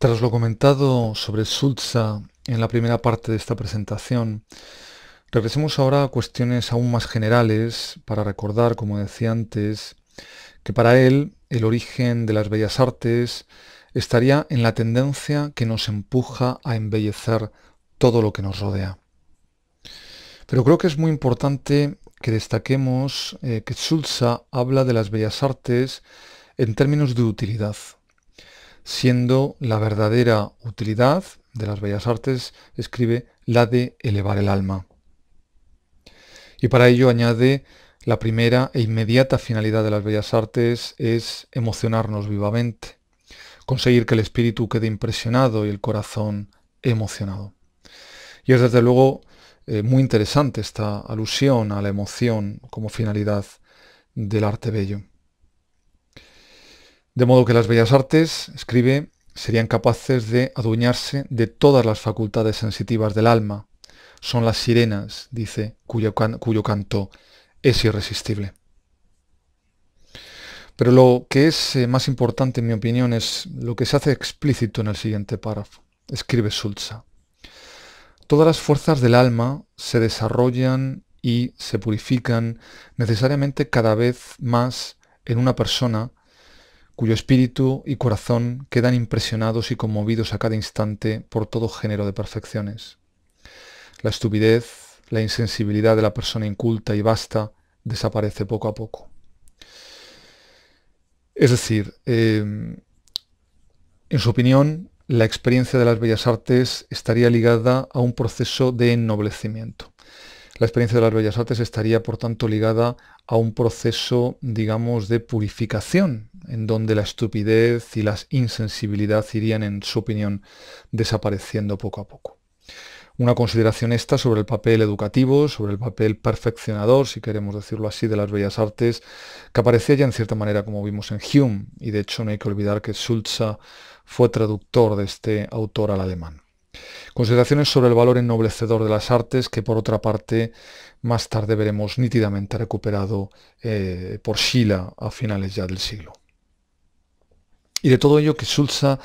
Tras lo comentado sobre Sulza en la primera parte de esta presentación, regresemos ahora a cuestiones aún más generales para recordar, como decía antes, que para él el origen de las bellas artes estaría en la tendencia que nos empuja a embellecer todo lo que nos rodea. Pero creo que es muy importante que destaquemos eh, que Sulza habla de las bellas artes en términos de utilidad siendo la verdadera utilidad de las bellas artes, escribe, la de elevar el alma. Y para ello añade, la primera e inmediata finalidad de las bellas artes es emocionarnos vivamente, conseguir que el espíritu quede impresionado y el corazón emocionado. Y es desde luego eh, muy interesante esta alusión a la emoción como finalidad del arte bello. De modo que las bellas artes, escribe, serían capaces de adueñarse de todas las facultades sensitivas del alma. Son las sirenas, dice, cuyo, canto es irresistible. Pero lo que es eh, más importante, en mi opinión, es lo que se hace explícito en el siguiente párrafo. Escribe Sulza. Todas las fuerzas del alma se desarrollan y se purifican necesariamente cada vez más en una persona cuyo espíritu y corazón quedan impresionados y conmovidos a cada instante por todo género de perfecciones. La estupidez, la insensibilidad de la persona inculta y vasta desaparece poco a poco. Es decir, eh, en su opinión, la experiencia de las bellas artes estaría ligada a un proceso de ennoblecimiento. La experiencia de las bellas artes estaría, por tanto, ligada a un proceso, digamos, de purificación, en donde la estupidez y la insensibilidad irían, en su opinión, desapareciendo poco a poco. Una consideración esta sobre el papel educativo, sobre el papel perfeccionador, si queremos decirlo así, de las bellas artes, que aparecía ya en cierta manera como vimos en Hume, y de hecho no hay que olvidar que Schulze fue traductor de este autor al alemán. Consideraciones sobre el valor ennoblecedor de las artes que por otra parte más tarde veremos nítidamente recuperado eh, por Schiller a finales ya del siglo. Y de todo ello que Sulsa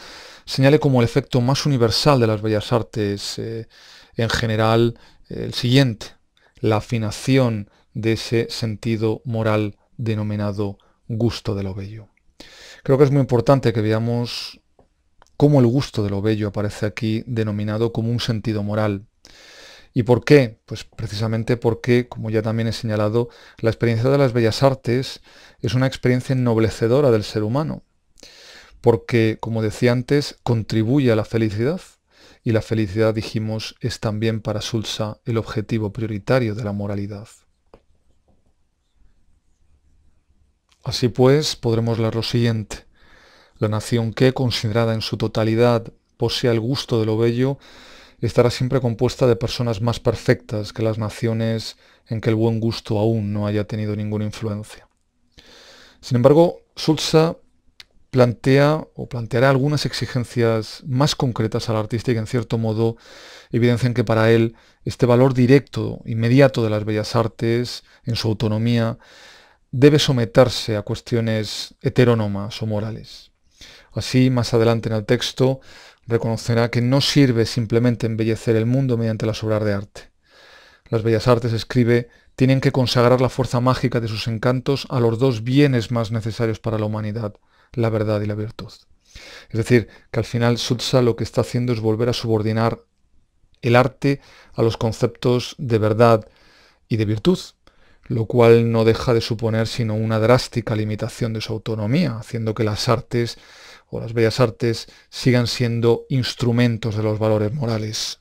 señale como el efecto más universal de las bellas artes eh, en general el siguiente, la afinación de ese sentido moral denominado gusto de lo bello. Creo que es muy importante que veamos cómo el gusto de lo bello aparece aquí denominado como un sentido moral. ¿Y por qué? Pues precisamente porque, como ya también he señalado, la experiencia de las bellas artes es una experiencia ennoblecedora del ser humano, porque, como decía antes, contribuye a la felicidad, y la felicidad, dijimos, es también para Sulsa el objetivo prioritario de la moralidad. Así pues, podremos leer lo siguiente. La nación que, considerada en su totalidad, posea el gusto de lo bello, estará siempre compuesta de personas más perfectas que las naciones en que el buen gusto aún no haya tenido ninguna influencia. Sin embargo, Sulza plantea o planteará algunas exigencias más concretas al artista y que en cierto modo evidencian que para él este valor directo, inmediato de las bellas artes, en su autonomía, debe someterse a cuestiones heterónomas o morales. Así, más adelante en el texto, reconocerá que no sirve simplemente embellecer el mundo mediante las obras de arte. Las bellas artes, escribe, tienen que consagrar la fuerza mágica de sus encantos a los dos bienes más necesarios para la humanidad, la verdad y la virtud. Es decir, que al final Sutsa lo que está haciendo es volver a subordinar el arte a los conceptos de verdad y de virtud, lo cual no deja de suponer sino una drástica limitación de su autonomía, haciendo que las artes o las bellas artes sigan siendo instrumentos de los valores morales.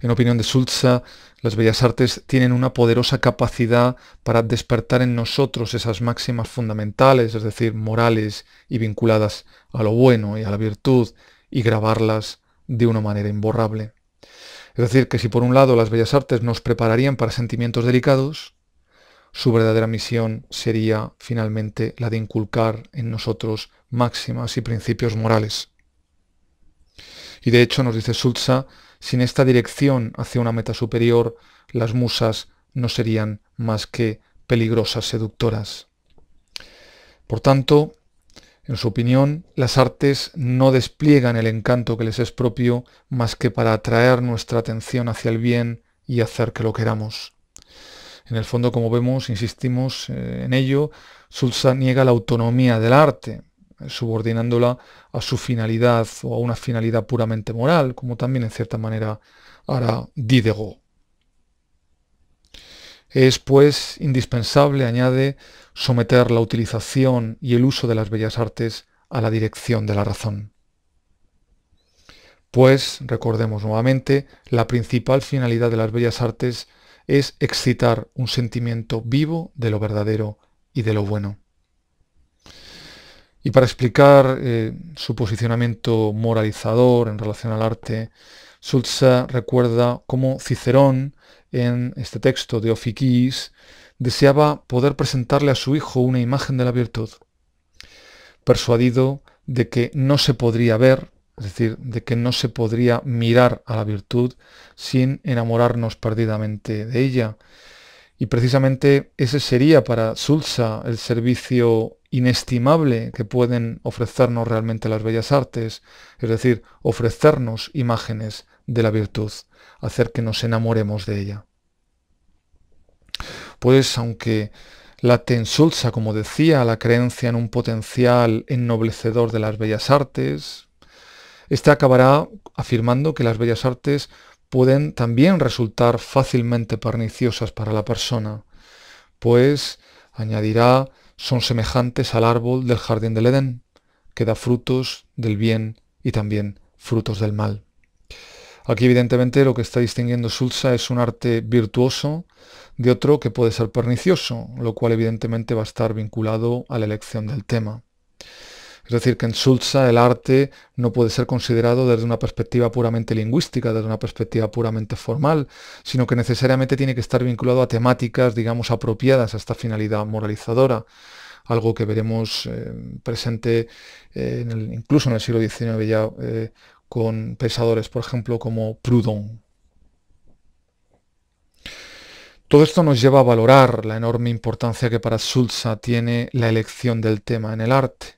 En opinión de Sulza, las bellas artes tienen una poderosa capacidad para despertar en nosotros esas máximas fundamentales, es decir, morales y vinculadas a lo bueno y a la virtud, y grabarlas de una manera imborrable. Es decir, que si por un lado las bellas artes nos prepararían para sentimientos delicados, su verdadera misión sería finalmente la de inculcar en nosotros máximas y principios morales. Y de hecho, nos dice Sulza, sin esta dirección hacia una meta superior, las musas no serían más que peligrosas seductoras. Por tanto, en su opinión, las artes no despliegan el encanto que les es propio más que para atraer nuestra atención hacia el bien y hacer que lo queramos. En el fondo, como vemos, insistimos eh, en ello, Sulsa niega la autonomía del arte, eh, subordinándola a su finalidad o a una finalidad puramente moral, como también en cierta manera hará Diderot. Es pues indispensable, añade, someter la utilización y el uso de las bellas artes a la dirección de la razón. Pues, recordemos nuevamente, la principal finalidad de las bellas artes es excitar un sentimiento vivo de lo verdadero y de lo bueno. Y para explicar eh, su posicionamiento moralizador en relación al arte, Sulza recuerda cómo Cicerón, en este texto de Ofiquis, deseaba poder presentarle a su hijo una imagen de la virtud, persuadido de que no se podría ver es decir, de que no se podría mirar a la virtud sin enamorarnos perdidamente de ella. Y precisamente ese sería para Sulsa el servicio inestimable que pueden ofrecernos realmente las bellas artes, es decir, ofrecernos imágenes de la virtud, hacer que nos enamoremos de ella. Pues aunque la tensulsa, como decía, la creencia en un potencial ennoblecedor de las bellas artes, este acabará afirmando que las bellas artes pueden también resultar fácilmente perniciosas para la persona, pues, añadirá, son semejantes al árbol del jardín del Edén, que da frutos del bien y también frutos del mal. Aquí evidentemente lo que está distinguiendo Sulsa es un arte virtuoso de otro que puede ser pernicioso, lo cual evidentemente va a estar vinculado a la elección del tema. Es decir, que en Sulza el arte no puede ser considerado desde una perspectiva puramente lingüística, desde una perspectiva puramente formal, sino que necesariamente tiene que estar vinculado a temáticas, digamos, apropiadas a esta finalidad moralizadora algo que veremos eh, presente eh, incluso en el siglo XIX ya eh, con pensadores, por ejemplo, como Proudhon. Todo esto nos lleva a valorar la enorme importancia que para Sulza tiene la elección del tema en el arte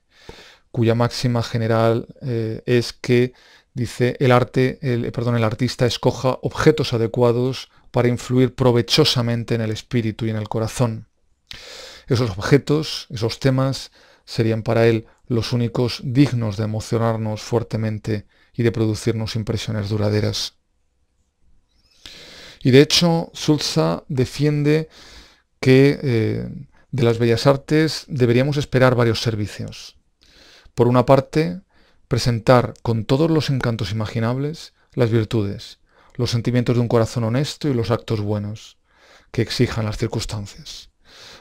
cuya máxima general eh, es que dice el arte, eh, perdón, el artista escoja objetos adecuados para influir provechosamente en el espíritu y en el corazón. Esos objetos, esos temas, serían para él los únicos dignos de emocionarnos fuertemente y de producirnos impresiones duraderas. Y de hecho, Sulza defiende que eh, de las bellas artes deberíamos esperar varios servicios. Por una parte, presentar con todos los encantos imaginables las virtudes, los sentimientos de un corazón honesto y los actos buenos que exijan las circunstancias.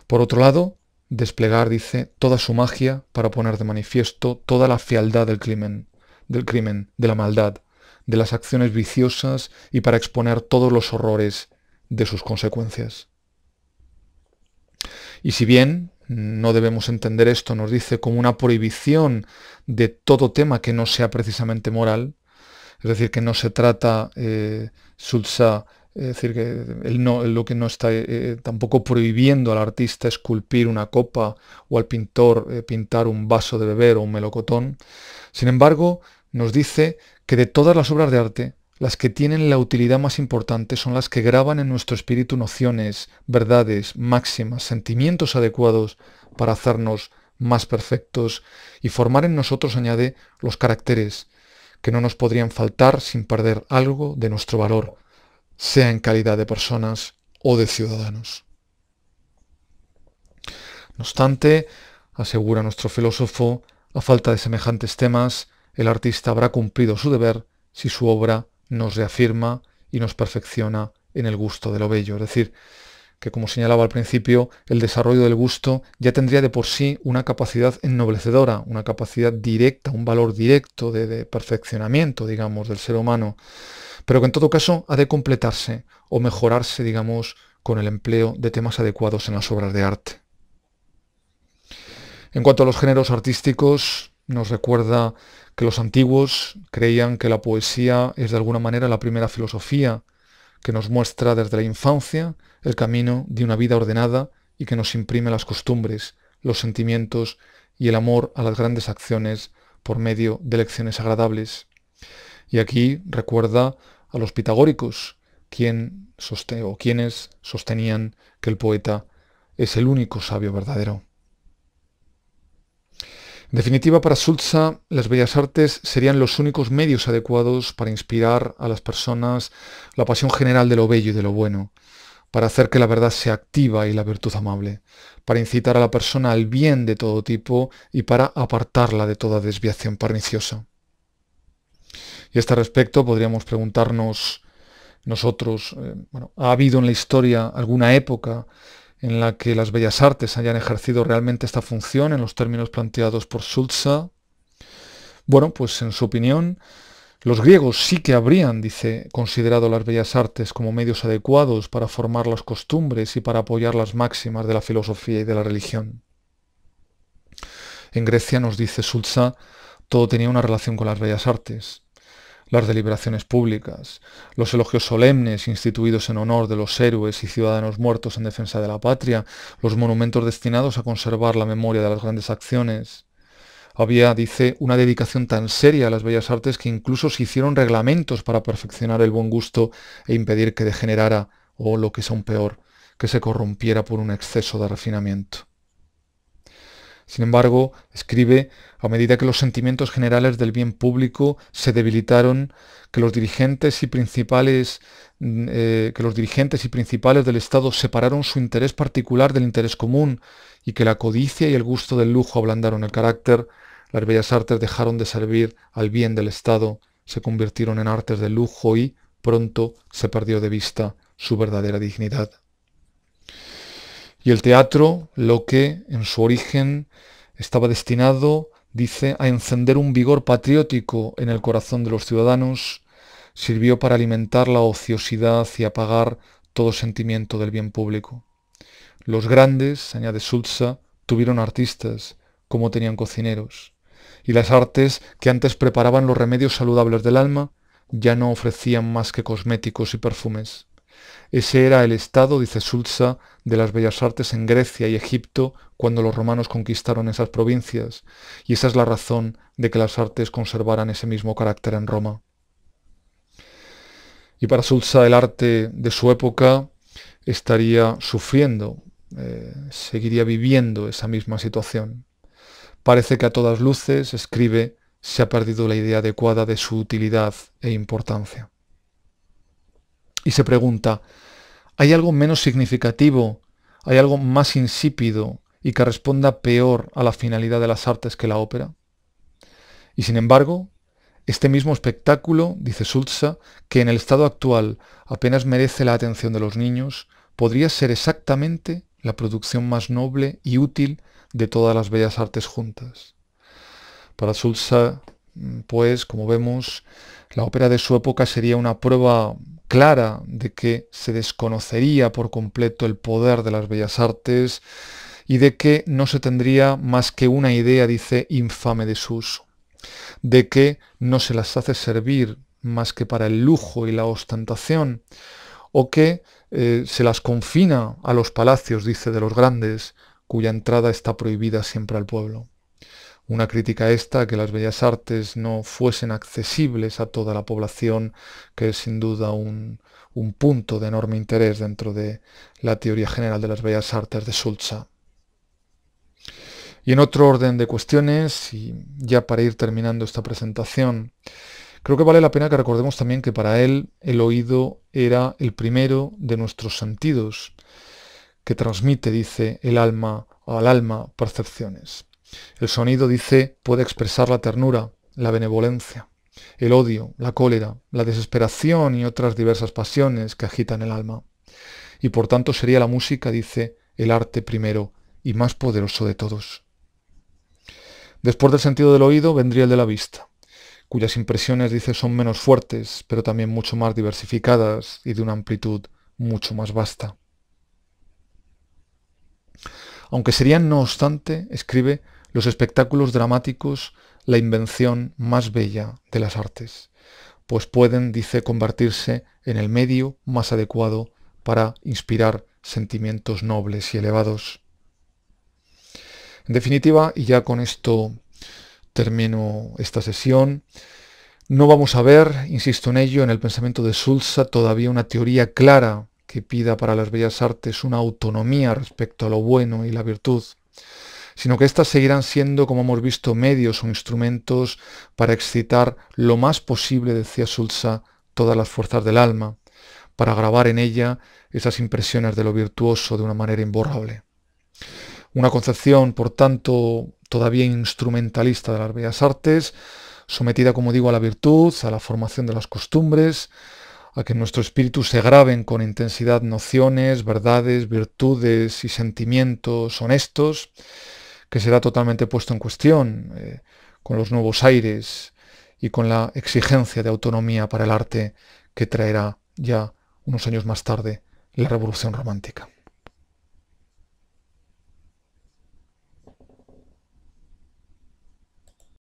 Por otro lado, desplegar, dice, toda su magia para poner de manifiesto toda la fialdad del crimen, del crimen, de la maldad, de las acciones viciosas y para exponer todos los horrores de sus consecuencias. Y si bien no debemos entender esto, nos dice, como una prohibición de todo tema que no sea precisamente moral. Es decir, que no se trata, eh, Sulsa, es decir, que él no, lo que no está eh, eh, tampoco prohibiendo al artista esculpir una copa o al pintor eh, pintar un vaso de beber o un melocotón. Sin embargo, nos dice que de todas las obras de arte las que tienen la utilidad más importante son las que graban en nuestro espíritu nociones, verdades, máximas, sentimientos adecuados para hacernos más perfectos y formar en nosotros, añade, los caracteres que no nos podrían faltar sin perder algo de nuestro valor, sea en calidad de personas o de ciudadanos. No obstante, asegura nuestro filósofo, a falta de semejantes temas, el artista habrá cumplido su deber si su obra nos reafirma y nos perfecciona en el gusto de lo bello. Es decir, que como señalaba al principio, el desarrollo del gusto ya tendría de por sí una capacidad ennoblecedora, una capacidad directa, un valor directo de, perfeccionamiento, digamos, del ser humano, pero que en todo caso ha de completarse o mejorarse, digamos, con el empleo de temas adecuados en las obras de arte. En cuanto a los géneros artísticos, nos recuerda que los antiguos creían que la poesía es de alguna manera la primera filosofía que nos muestra desde la infancia el camino de una vida ordenada y que nos imprime las costumbres, los sentimientos y el amor a las grandes acciones por medio de lecciones agradables. Y aquí recuerda a los pitagóricos, quien soste o quienes sostenían que el poeta es el único sabio verdadero. En definitiva, para Sulza, las bellas artes serían los únicos medios adecuados para inspirar a las personas la pasión general de lo bello y de lo bueno, para hacer que la verdad sea activa y la virtud amable, para incitar a la persona al bien de todo tipo y para apartarla de toda desviación perniciosa. Y a este respecto podríamos preguntarnos nosotros, eh, bueno, ¿ha habido en la historia alguna época en la que las bellas artes hayan ejercido realmente esta función en los términos planteados por Sulza. Bueno, pues en su opinión, los griegos sí que habrían, dice, considerado las bellas artes como medios adecuados para formar las costumbres y para apoyar las máximas de la filosofía y de la religión. En Grecia, nos dice Sulza, todo tenía una relación con las bellas artes las deliberaciones públicas, los elogios solemnes instituidos en honor de los héroes y ciudadanos muertos en defensa de la patria, los monumentos destinados a conservar la memoria de las grandes acciones. Había, dice, una dedicación tan seria a las bellas artes que incluso se hicieron reglamentos para perfeccionar el buen gusto e impedir que degenerara, o lo que es aún peor, que se corrompiera por un exceso de refinamiento. Sin embargo, escribe, a medida que los sentimientos generales del bien público se debilitaron, que los dirigentes y principales, mm, eh, que los dirigentes y principales del Estado separaron su interés particular del interés común y que la codicia y el gusto del lujo ablandaron el carácter, las bellas artes dejaron de servir al bien del Estado, se convirtieron en artes de lujo y, pronto, se perdió de vista su verdadera dignidad. Y el teatro, lo que en su origen estaba destinado, dice, a encender un vigor patriótico en el corazón de los ciudadanos, sirvió para alimentar la ociosidad y apagar todo sentimiento del bien público. Los grandes, añade Sulza, tuvieron artistas, como tenían cocineros, y las artes que antes preparaban los remedios saludables del alma ya no ofrecían más que cosméticos y perfumes. Ese era el estado, dice Sulza, de las bellas artes en Grecia y Egipto cuando los romanos conquistaron esas provincias, y esa es la razón de que las artes conservaran ese mismo carácter en Roma. Y para Sulza el arte de su época estaría sufriendo, eh, seguiría viviendo esa misma situación. Parece que a todas luces, escribe, se ha perdido la idea adecuada de su utilidad e importancia y se pregunta, ¿hay algo menos significativo? ¿Hay algo más insípido y que responda peor a la finalidad de las artes que la ópera? Y sin embargo, este mismo espectáculo, dice Sulza, que en el estado actual apenas merece la atención de los niños, podría ser exactamente la producción más noble y útil de todas las bellas artes juntas. Para Sulza, pues, como vemos, la ópera de su época sería una prueba clara de que se desconocería por completo el poder de las bellas artes y de que no se tendría más que una idea, dice, infame de sus, de que no se las hace servir más que para el lujo y la ostentación, o que eh, se las confina a los palacios, dice, de los grandes, cuya entrada está prohibida siempre al pueblo. Una crítica esta que las bellas artes no fuesen accesibles a toda la población, que es sin duda un, un punto de enorme interés dentro de la teoría general de las bellas artes de Sulza. Y en otro orden de cuestiones, y ya para ir terminando esta presentación, creo que vale la pena que recordemos también que para él el oído era el primero de nuestros sentidos, que transmite, dice, el alma al alma percepciones. El sonido, dice, puede expresar la ternura, la benevolencia, el odio, la cólera, la desesperación y otras diversas pasiones que agitan el alma. Y por tanto sería la música, dice, el arte primero y más poderoso de todos. Después del sentido del oído vendría el de la vista, cuyas impresiones, dice, son menos fuertes, pero también mucho más diversificadas y de una amplitud mucho más vasta. Aunque serían, no obstante, escribe, los espectáculos dramáticos la invención más bella de las artes, pues pueden, dice, convertirse en el medio más adecuado para inspirar sentimientos nobles y elevados. En definitiva, y ya con esto termino esta sesión, no vamos a ver, insisto en ello, en el pensamiento de Sulsa todavía una teoría clara que pida para las bellas artes una autonomía respecto a lo bueno y la virtud sino que éstas seguirán siendo, como hemos visto, medios o instrumentos para excitar lo más posible, decía Sulsa, todas las fuerzas del alma, para grabar en ella esas impresiones de lo virtuoso de una manera imborrable. Una concepción, por tanto, todavía instrumentalista de las bellas artes, sometida, como digo, a la virtud, a la formación de las costumbres, a que en nuestro espíritu se graben con intensidad nociones, verdades, virtudes y sentimientos honestos, que será totalmente puesto en cuestión eh, con los nuevos aires y con la exigencia de autonomía para el arte que traerá ya unos años más tarde la revolución romántica.